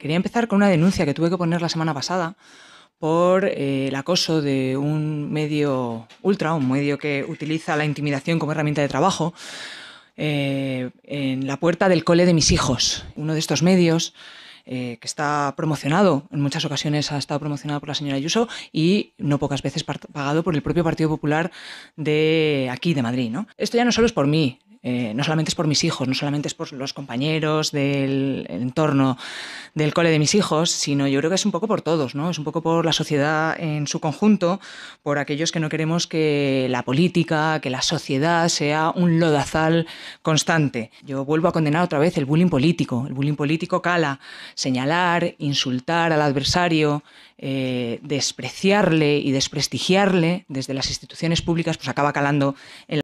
Quería empezar con una denuncia que tuve que poner la semana pasada por eh, el acoso de un medio ultra, un medio que utiliza la intimidación como herramienta de trabajo, eh, en la puerta del cole de mis hijos. Uno de estos medios eh, que está promocionado, en muchas ocasiones ha estado promocionado por la señora Ayuso y no pocas veces pagado por el propio Partido Popular de aquí, de Madrid. ¿no? Esto ya no solo es por mí, eh, no solamente es por mis hijos, no solamente es por los compañeros del entorno del cole de mis hijos, sino yo creo que es un poco por todos, ¿no? Es un poco por la sociedad en su conjunto, por aquellos que no queremos que la política, que la sociedad sea un lodazal constante. Yo vuelvo a condenar otra vez el bullying político. El bullying político cala, señalar, insultar al adversario, eh, despreciarle y desprestigiarle desde las instituciones públicas, pues acaba calando en